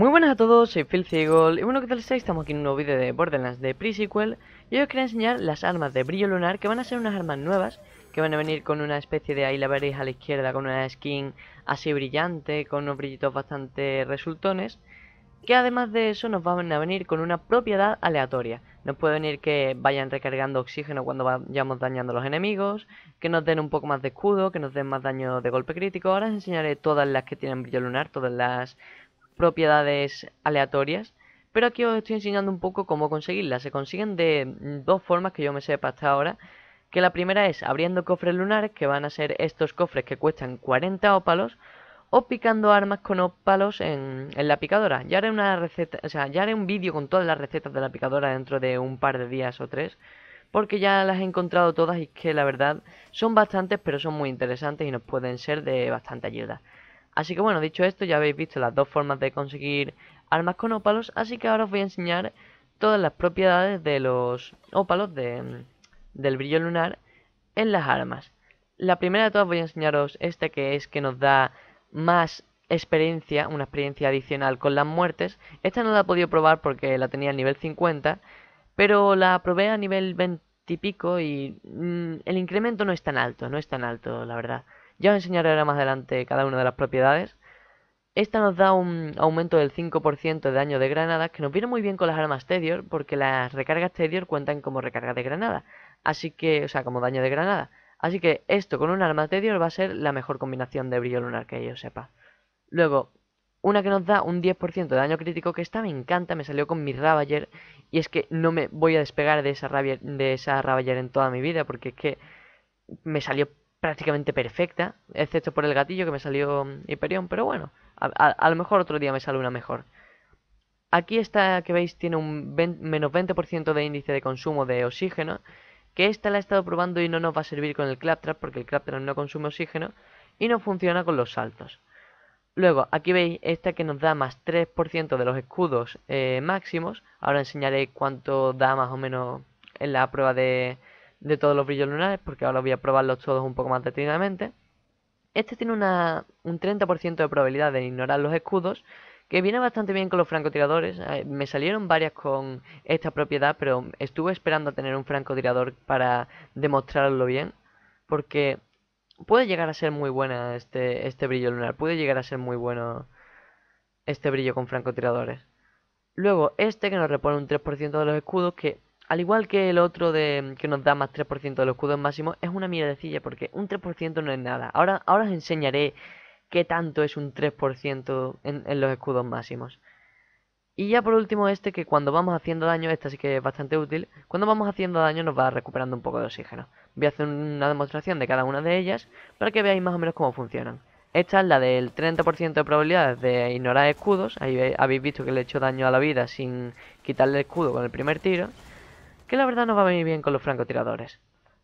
Muy buenas a todos, soy Phil Eagle y bueno, ¿qué tal estáis? Estamos aquí en un nuevo vídeo de Borderlands de Pre-Sequel y hoy os quería enseñar las armas de brillo lunar que van a ser unas armas nuevas que van a venir con una especie de, ahí la veréis a la izquierda, con una skin así brillante, con unos brillitos bastante resultones que además de eso nos van a venir con una propiedad aleatoria. Nos puede venir que vayan recargando oxígeno cuando vayamos dañando a los enemigos, que nos den un poco más de escudo, que nos den más daño de golpe crítico. Ahora os enseñaré todas las que tienen brillo lunar, todas las propiedades aleatorias, pero aquí os estoy enseñando un poco cómo conseguirlas. Se consiguen de mm, dos formas que yo me sepa hasta ahora, que la primera es abriendo cofres lunares, que van a ser estos cofres que cuestan 40 ópalos, o picando armas con ópalos en, en la picadora. Ya haré una receta, o sea, ya haré un vídeo con todas las recetas de la picadora dentro de un par de días o tres, porque ya las he encontrado todas y que la verdad son bastantes, pero son muy interesantes y nos pueden ser de bastante ayuda. Así que bueno, dicho esto, ya habéis visto las dos formas de conseguir armas con ópalos, así que ahora os voy a enseñar todas las propiedades de los ópalos, mm, del brillo lunar, en las armas. La primera de todas voy a enseñaros esta que es que nos da más experiencia, una experiencia adicional con las muertes. Esta no la he podido probar porque la tenía a nivel 50, pero la probé a nivel 20 y pico mm, y el incremento no es tan alto, no es tan alto, la verdad. Ya os enseñaré más adelante cada una de las propiedades. Esta nos da un aumento del 5% de daño de granadas, que nos viene muy bien con las armas Tedior, porque las recargas Tedior cuentan como recarga de granada. Así que, o sea, como daño de granada. Así que esto con un arma Tedior va a ser la mejor combinación de brillo lunar que yo sepa. Luego, una que nos da un 10% de daño crítico, que esta me encanta, me salió con mi Ravager, y es que no me voy a despegar de esa, rabia, de esa Ravager en toda mi vida, porque es que me salió prácticamente perfecta, excepto por el gatillo que me salió hiperión, pero bueno, a, lo mejor otro día me sale una mejor. Aquí esta que veis tiene un menos 20% de índice de consumo de oxígeno, que esta la he estado probando y no nos va a servir con el Claptrap porque el Claptrap no consume oxígeno y no funciona con los saltos. Luego, aquí veis esta que nos da más 3% de los escudos eh, máximos. Ahora enseñaré cuánto da más o menos en la prueba de, de todos los brillos lunares, porque ahora voy a probarlos todos un poco más detenidamente. Este tiene una, un 30% de probabilidad de ignorar los escudos, que viene bastante bien con los francotiradores. Ah, me salieron varias con esta propiedad, pero estuve esperando a tener un francotirador para demostrarlo bien, porque puede llegar a ser muy buena este, este brillo lunar, puede llegar a ser muy bueno este brillo con francotiradores. Luego este que nos repone un 3% de los escudos, que al igual que el otro de mm, que nos da más 3% de los escudos máximos, es una miradecilla porque un 3% no es nada. Ahora, ahora os enseñaré qué tanto es un 3% en, en los escudos máximos. Y ya por último este que cuando vamos haciendo daño, esta sí que es bastante útil, cuando vamos haciendo daño nos va recuperando un poco de oxígeno. Voy a hacer una demostración de cada una de ellas para que veáis más o menos cómo funcionan. Esta es la del 30% de probabilidades de ignorar escudos, ahí habéis visto que le he hecho daño a la vida sin quitarle el escudo con el primer tiro que la verdad no va a venir bien con los francotiradores.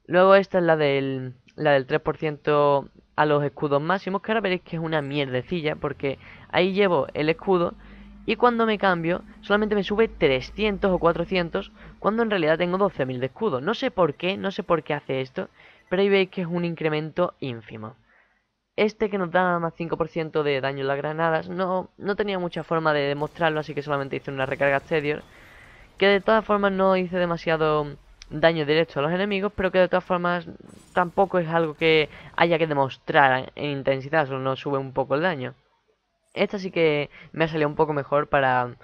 Luego esta es la del, la del 3% a los escudos máximos, que ahora veréis que es una mierdecilla, porque ahí llevo el escudo y cuando me cambio solamente me sube 300 o 400, cuando en realidad tengo 12.000 de escudo. No sé por qué, no sé por qué hace esto, pero ahí veis que es un incremento ínfimo. Este que nos da más 5% de daño en las granadas, no, no tenía mucha forma de demostrarlo, así que solamente hice una recarga exterior que de todas formas no hice demasiado daño directo a los enemigos, pero que de todas formas tampoco es algo que haya que demostrar en intensidad, solo sube un poco el daño. Esta sí que me ha salido un poco mejor para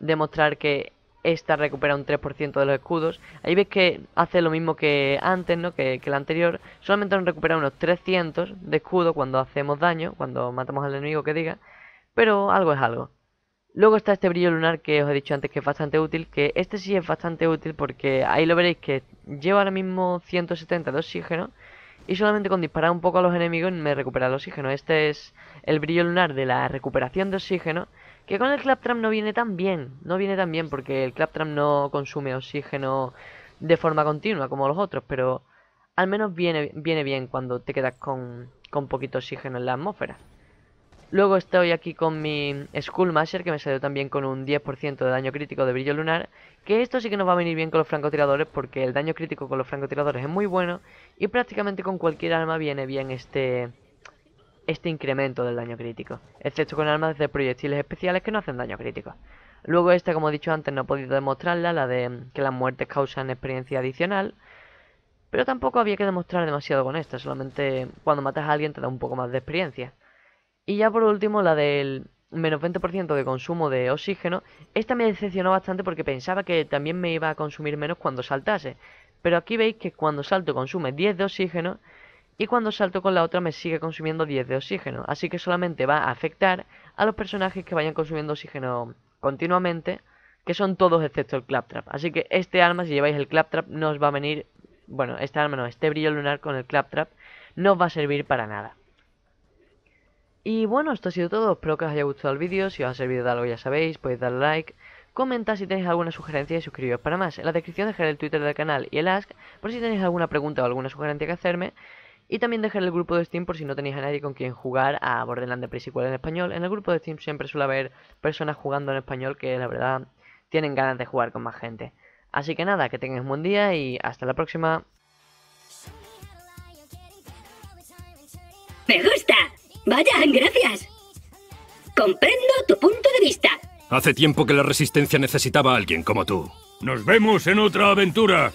demostrar que esta recupera un 3% de los escudos. Ahí ves que hace lo mismo que antes, ¿no? Que, que la anterior. Solamente nos recupera unos 300 de escudo cuando hacemos daño, cuando matamos al enemigo que diga. Pero algo es algo. Luego está este brillo lunar que os he dicho antes que es bastante útil, que este sí es bastante útil porque ahí lo veréis que llevo ahora mismo 170 de oxígeno y solamente con disparar un poco a los enemigos me recupera el oxígeno. Este es el brillo lunar de la recuperación de oxígeno, que con el claptrap no viene tan bien, no viene tan bien porque el claptrap no consume oxígeno de forma continua como los otros, pero al menos viene, viene bien cuando te quedas con, con poquito oxígeno en la atmósfera. Luego estoy aquí con mi Skullmaster, que me salió también con un 10% de daño crítico de brillo lunar. Que esto sí que nos va a venir bien con los francotiradores, porque el daño crítico con los francotiradores es muy bueno. Y prácticamente con cualquier arma viene bien este, este incremento del daño crítico. Excepto con armas de proyectiles especiales que no hacen daño crítico. Luego esta, como he dicho antes, no he podido demostrarla, la de que las muertes causan experiencia adicional. Pero tampoco había que demostrar demasiado con esta, solamente cuando matas a alguien te da un poco más de experiencia. Y ya por último, la del menos 20% de consumo de oxígeno. Esta me decepcionó bastante porque pensaba que también me iba a consumir menos cuando saltase. Pero aquí veis que cuando salto consume 10 de oxígeno y cuando salto con la otra me sigue consumiendo 10 de oxígeno. Así que solamente va a afectar a los personajes que vayan consumiendo oxígeno continuamente, que son todos excepto el Claptrap. Así que este arma, si lleváis el Claptrap, no os va a venir... Bueno, esta arma no, este brillo lunar con el Claptrap no os va a servir para nada. Y bueno, esto ha sido todo, espero que os haya gustado el vídeo, si os ha servido de algo ya sabéis, podéis darle like, comenta si tenéis alguna sugerencia y suscribiros para más. En la descripción dejaré el Twitter del canal y el Ask por si tenéis alguna pregunta o alguna sugerencia que hacerme. Y también dejar el grupo de Steam por si no tenéis a nadie con quien jugar a Borderlands de en español. En el grupo de Steam siempre suele haber personas jugando en español que la verdad tienen ganas de jugar con más gente. Así que nada, que tengáis un buen día y hasta la próxima. ¡Me gusta! Vaya, gracias. Comprendo tu punto de vista. Hace tiempo que la Resistencia necesitaba a alguien como tú. Nos vemos en otra aventura.